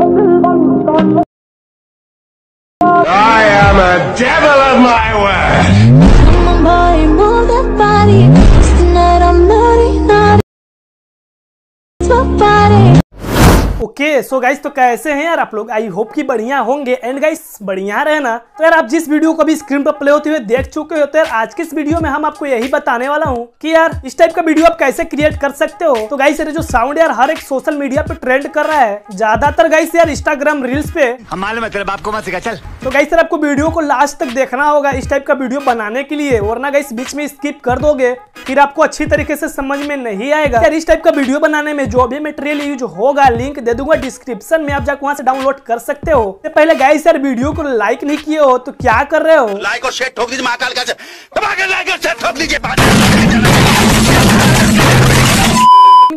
I am a devil of my word. move that body. tonight I'm naughty, naughty. It's my body. Okay so guys तो कैसे हैं यार आप लोग I hope कि बढ़िया होंगे एंड गाइस बढ़िया रहना तो यार आप जिस वीडियो को भी स्क्रीन पर प्ले होते हुए देख चुके हो तो यार आज के इस वीडियो में हम आपको यही बताने वाला हूँ कि यार इस टाइप का वीडियो आप कैसे क्रिएट कर सकते हो तो गाइस यार जो साउंड यार हर एक सोशल मीडिया पे ट्रेंड कर रहा है ज्यादातर गाइस यार इंस्टाग्राम रील्स पे हमारे मतलब बाप को मत सिखा चल तो गाइस यार आपको वीडियो को लास्ट तक देखना होगा इस टाइप का वीडियो बनाने के लिए वरना गाइस बीच में स्किप कर दोगे फिर आपको अच्छी तरीके से समझ में नहीं आएगा यार इस टाइप का वीडियो बनाने में जो भी मेटेरियल यूज होगा लिंक दे दूंगा डिस्क्रिप्शन में आप जाकर वहाँ से डाउनलोड कर सकते हो तो पहले गाय सर वीडियो को लाइक नहीं किए हो तो क्या कर रहे हो लाइक और शेयर ठोक दीजिए महाकाल का लाइक तो और शेयर ठोक दीजिए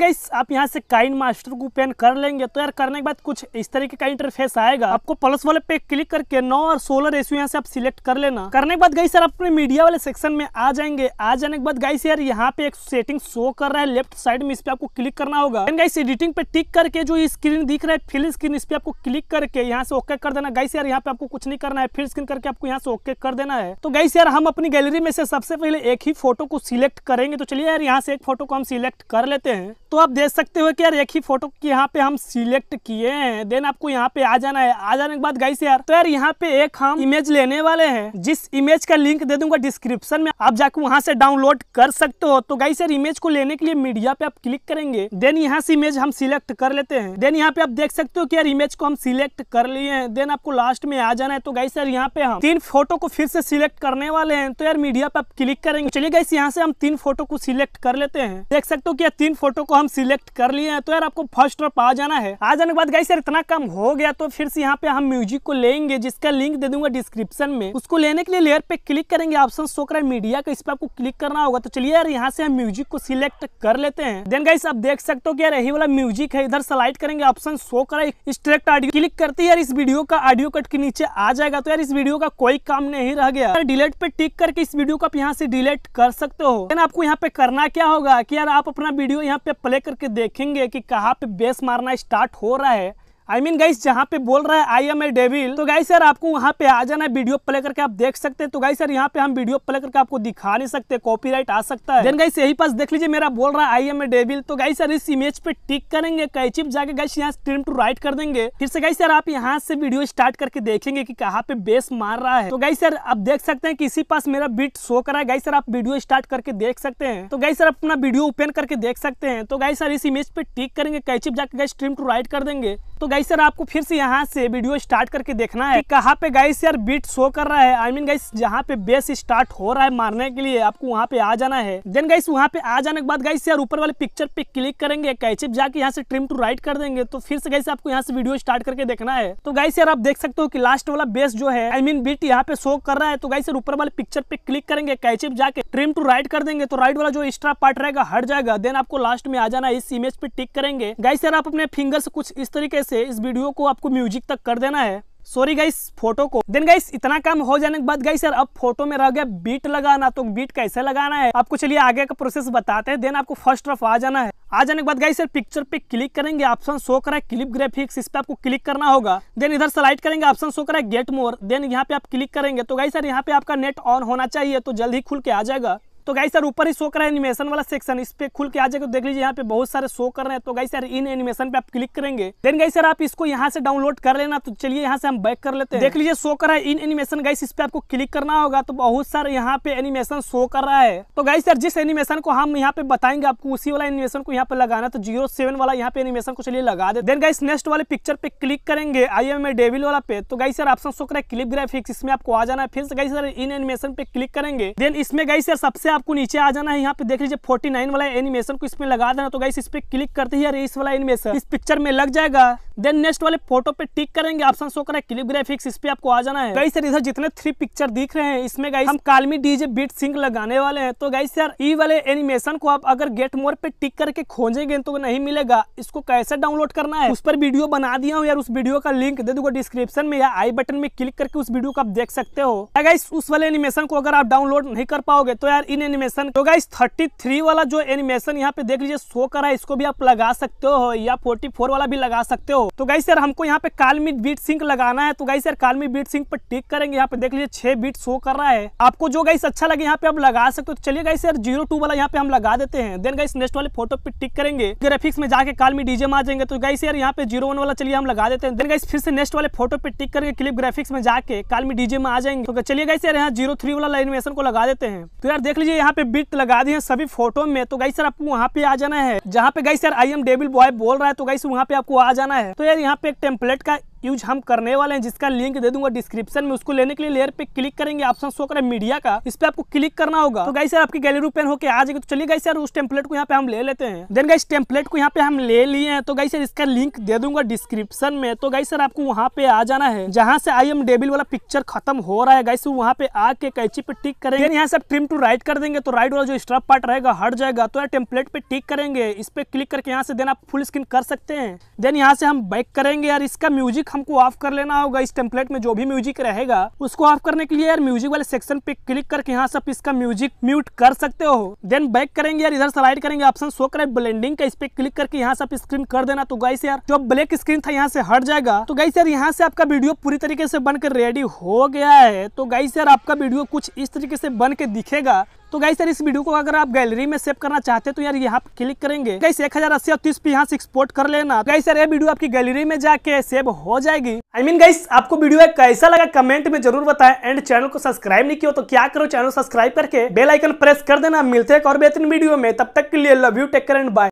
गाइस आप यहाँ से काइन मास्टर को पेन कर लेंगे तो यार करने के बाद कुछ इस तरीके का इंटरफेस आएगा आपको प्लस वाले पे क्लिक करके नौ और सोलह रेशियो यहाँ से आप सिलेक्ट कर लेना करने के बाद गाइस यार अपने मीडिया वाले सेक्शन में आ जाएंगे आ जाने के बाद गाइस यार यहाँ पे एक सेटिंग शो कर रहा है लेफ्ट साइड में इस पे आपको क्लिक करना होगा गाइस एडिटिंग पे टिक करके जो स्क्रीन दिख रहा है फिल स्क्रीन इस पे आपको क्लिक करके यहाँ से ओके कर देना गाइस यार यहाँ पे आपको कुछ नहीं करना है फिल स्क्रीन करके आपको यहाँ से ओके कर देना है तो गाइस यार हम अपनी गैलरी में से सबसे पहले एक ही फोटो को सिलेक्ट करेंगे तो चलिए यार यहाँ से एक फोटो को हम सिलेक्ट कर लेते हैं तो आप देख सकते हो कि यार एक ही फोटो यहाँ पे हम सिलेक्ट किए हैं देन आपको यहाँ पे आ जाना है आ जाने के बाद गाइस यार तो यार यहाँ पे एक हम इमेज लेने वाले हैं जिस इमेज का लिंक दे दूंगा डिस्क्रिप्शन में आप जाके वहाँ से डाउनलोड कर सकते हो तो गाइस यार इमेज को लेने के लिए मीडिया पे आप क्लिक करेंगे देन यहाँ से इमेज हम सिलेक्ट कर लेते हैं देन यहाँ पे आप देख सकते हो कि यार इमेज को हम सिलेक्ट कर लिए हैं देन आपको लास्ट में आ जाना है तो गाइस यार यहाँ पे हम तीन फोटो को फिर से सिलेक्ट करने वाले हैं तो यार मीडिया पे आप क्लिक करेंगे तो चलिए गाइस यहाँ से हम तीन फोटो को सिलेक्ट कर लेते हैं देख सकते हो कि तीन फोटो को हम सिलेक्ट कर लिए हैं तो यार आपको फर्स्ट और आ जाना है आ जाने के बाद गाइस यार इतना काम हो गया तो फिर से यहाँ पे हम म्यूजिक को लेंगे जिसका लिंक दे दूंगा डिस्क्रिप्शन में उसको लेने के लिए लेयर पे क्लिक करेंगे ऑप्शन शो कर मीडिया का इस पर आपको क्लिक करना होगा तो चलिए यार यहाँ से हम म्यूजिक को सिलेक्ट कर लेते हैं देन गाइस आप देख सकते हो कि यार यही वाला म्यूजिक है इधर स्लाइड करेंगे ऑप्शन शो कर स्ट्रेक्ट ऑडियो क्लिक करते यार इस वीडियो का ऑडियो कट के नीचे आ जाएगा तो यार इस वीडियो का कोई काम नहीं रह गया डिलीट पे टिक करके इस वीडियो को आप यहाँ से डिलीट कर सकते हो आपको यहाँ पे करना क्या होगा कि यार आप अपना वीडियो यहाँ पे प्ले करके देखेंगे कि कहाँ पे बेस मारना स्टार्ट हो रहा है आई मीन गाइस जहाँ पे बोल रहा है आई एम ए डेविल तो गाइस सर आपको वहाँ पे आ जाना है वीडियो प्ले करके आप देख सकते हैं तो गाइस सर यहाँ पे हम वीडियो प्ले करके आपको दिखा नहीं सकते कॉपीराइट आ सकता है देन गाइस यही पास देख लीजिए मेरा बोल रहा है आई एम ए डेविल तो गाइस सर इस इमेज पे टिक करेंगे कैचिप जाके गाइस यहाँ स्क्रीन टू राइट कर देंगे फिर से गाइस सर आप यहाँ से वीडियो स्टार्ट करके देखेंगे की कहाँ पे बेस मार रहा है तो गाइस सर आप देख सकते हैं किसी पास मेरा बीट शो करा है गाइस सर आप वीडियो स्टार्ट करके देख सकते हैं तो गाइस सर अपना वीडियो ओपन करके देख सकते हैं तो गाइस सर इस इमेज पे टिक करेंगे कैचिप जाके गाइस स्ट्रीम टू राइट कर देंगे तो गाइस यार आपको फिर से यहाँ से वीडियो स्टार्ट करके देखना है कहाँ पे गाइस यार बीट शो कर रहा है आई मीन गाइस जहाँ पे बेस स्टार्ट हो रहा है मारने के लिए आपको वहाँ पे आ जाना है देन गाइस वहाँ पे आ जाने के बाद गाइस यार ऊपर वाले पिक्चर पे क्लिक करेंगे कैचिप जाके यहाँ से ट्रिम टू राइट कर देंगे तो फिर से गाइस आपको यहाँ से वीडियो स्टार्ट करके देखना है तो गाइस यार आप देख सकते हो की लास्ट वाला बेस जो है आई मीन बीट यहाँ पे शो कर रहा है तो गाइस यार ऊपर वाले पिक्चर पे क्लिक करेंगे कैचिप जाके ट्रिम टू राइट कर देंगे तो राइट वाला जो एक्स्ट्रा पार्ट रहेगा हट जाएगा देन आपको लास्ट में आ जाना है इस इमेज पे टिक करेंगे गाइस यार आप अपने फिंगर से कुछ इस तरीके से इस वीडियो को आपको म्यूजिक तक कर देना है सॉरी गाइस फोटो को देन गाइस इतना काम हो जाने के बाद गाइस यार अब फोटो में रह गया बीट लगाना तो बीट कैसे लगाना है आपको चलिए आगे का प्रोसेस बताते हैं देन आपको फर्स्ट रफ आ जाना है आ जाने के बाद गाइस यार पिक्चर पे क्लिक करेंगे ऑप्शन शो करा है क्लिप ग्राफिक्स इस पे आपको क्लिक करना होगा देन इधर स्लाइड करेंगे ऑप्शन शो करा है गेट मोर देन यहाँ पे आप क्लिक करेंगे तो गाइस यार यहाँ पे आपका नेट ऑन होना चाहिए तो जल्द ही खुल के आ जाएगा तो गाई सर ऊपर ही शो कर रहा है एनिमेशन वाला सेक्शन इस पे खुल के आ जाएगा देख लीजिए यहाँ पे बहुत सारे शो कर रहे हैं तो गाई सर इन एनिमेशन पे आप क्लिक करेंगे देन गाइस सर आप इसको यहाँ से डाउनलोड कर लेना तो चलिए यहाँ से हम बैक कर लेते हैं देख लीजिए शो कर रहा है इन एनिमेशन गाइस इस पे आपको क्लिक करना होगा तो बहुत सारे यहाँ पे एनिमेशन शो कर रहा है तो गाई सर जिस एनिमेशन को हम यहाँ पे बताएंगे आपको उसी वाला एनिमेशन को यहाँ पे लगाना तो जीरो सेवन वाला यहाँ पे एनिमेशन को चलिए लगा देन गाइस नेक्स्ट वाले पिक्चर पे क्लिक करेंगे आई एम ए डेविल वाला पे तो गाई सर ऑप्शन शो कर क्लिप ग्राफिक्स इसमें आपको आ जाना है फिर गाइस सर इन एनिमेशन पे क्लिक करेंगे देन इसमें गई सर सबसे आपको नीचे आ जाना है यहाँ पे देख लीजिए फोर्टी वाला एनिमेशन को इसमें लगा देना तो गाइस इस पर क्लिक करते ही यार इस वाला एनिमेशन इस पिक्चर में लग जाएगा देन नेक्स्ट वाले फोटो पे टिक करेंगे ऑप्शन शो करा क्लिप ग्राफिक्स इस पे आपको आ जाना है गाइस सर इधर जितने थ्री पिक्चर दिख रहे हैं इसमें गाइस हम कालमी डीजे बीट सिंह लगाने वाले हैं तो गाइस यार ई वाले एनिमेशन को आप अगर गेट मोर पे टिक करके खोजेंगे तो नहीं मिलेगा इसको कैसे डाउनलोड करना है उस पर वीडियो बना दिया हूँ यार उस वीडियो का लिंक दे दूंगा डिस्क्रिप्शन में या आई बटन में क्लिक करके उस वीडियो को आप देख सकते हो गाइस उस वाले एनिमेशन को अगर आप डाउनलोड नहीं कर पाओगे तो यार इन एनिमेशन तो गाइस थ्री वाला जो एनिमेशन यहाँ पे देख लीजिए शो करा है इसको भी आप लगा सकते हो या फोर वाला भी लगा सकते हो तो गाइस यार हमको यहाँ पे कालमी बीट सिंक लगाना है तो गाइस यार कालमी बीट सिंक पर टिक करेंगे यहाँ पे देख लीजिए छह बीट शो कर रहा है आपको जो गाइस अच्छा लगे यहाँ पे आप लगा सकते हो तो चलिए गाइस यार जीरो टू वाला यहाँ पे हम लगा देते हैं देन गाइस नेक्स्ट वाले फोटो पे टिक करेंगे ग्राफिक्स में जाके कालमी डीजे मार जाएंगे तो गाइस यार यहाँ पे जीरो वन वाला चलिए हम लगा देते हैं देन गाइस फिर से नेक्स्ट वाले फोटो पे टिक करेंगे क्लिप ग्राफिक्स में जाके कालमी डीजे में आ जाएंगे तो चलिए गाइस यार यहाँ जीरो थ्री वाला एनिमेशन को लगा देते हैं तो यार देख लीजिए यहाँ पे बीट लगा दी है सभी फोटो में तो गाइस यार आपको वहाँ पे आ जाना है जहाँ पे गाइस यार आई एम डेबिल बॉय बोल रहा है तो गाइस वहाँ पे आपको आ जाना है है तो यार यहाँ पे एक टेम्पलेट का यूज हम करने वाले हैं जिसका लिंक दे दूंगा डिस्क्रिप्शन में उसको लेने के लिए लेयर पे क्लिक करेंगे ऑप्शन शो करें मीडिया का इस पे आपको क्लिक करना होगा तो गाइस यार आपकी गैलरी पेन होकर आ जाएगी तो चलिए गाइस यार उस टेम्पलेट को यहाँ पे हम ले लेते हैं देन गाइस टेम्पलेट को यहाँ पे हम ले लिए हैं तो गाइस यार इसका लिंक दे दूंगा डिस्क्रिप्शन में तो गाइस यार आपको वहाँ पे आ जाना है जहाँ से आई एम डेबिल वाला पिक्चर खत्म हो रहा है गाइस वहाँ पे आके कैची पे टिक करेंगे यहाँ से ट्रिम टू राइट कर देंगे तो राइट वाला जो स्ट्रप पार्ट रहेगा हट जाएगा तो यार टेम्पलेट पे टिक करेंगे इस पे क्लिक करके यहाँ से देन आप फुल स्क्रीन कर सकते हैं देन यहाँ से हम बैक करेंगे यार इसका म्यूजिक हमको ऑफ कर लेना होगा इस टेम्पलेट में जो भी म्यूजिक रहेगा उसको ऑफ करने के लिए यार म्यूजिक वाले सेक्शन पे क्लिक करके यहाँ सब इसका म्यूजिक म्यूट कर सकते हो देन बैक करेंगे यार इधर स्लाइड करेंगे ऑप्शन शो करें ब्लेंडिंग का इस पे क्लिक करके यहाँ सब स्क्रीन कर देना तो गाइस यार जो ब्लैक स्क्रीन था यहाँ से हट जाएगा तो गाइस यार यहाँ से आपका वीडियो पूरी तरीके से बनकर रेडी हो गया है तो गाइस यार आपका वीडियो कुछ इस तरीके से बन के दिखेगा तो गाइस यार इस वीडियो को अगर आप गैलरी में सेव करना चाहते हैं तो यार यहाँ क्लिक करेंगे गाइस एक हजार अस्सी और तीस पे यहाँ से एक्सपोर्ट कर लेना गाइस तो यार ये वीडियो आपकी गैलरी में जाके सेव हो जाएगी आई मीन गाइस आपको वीडियो कैसा लगा कमेंट में जरूर बताएं एंड चैनल को सब्सक्राइब नहीं किया तो क्या करो चैनल सब्सक्राइब करके बेलाइकन प्रेस कर देना मिलते हैं और बेहतरीन वीडियो में तब तक के लिए love you take and bye